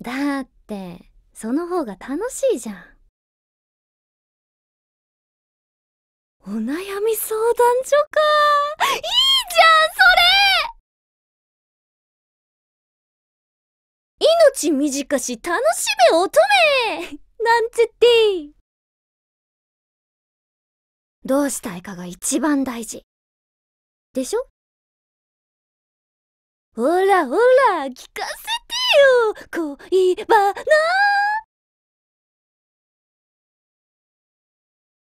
だってその方が楽しいじゃんお悩み相談所かいいじゃんそれ命短し楽しめ乙女なんつってどうしたいかが一番大事でしょほらほら聞かせ恋葉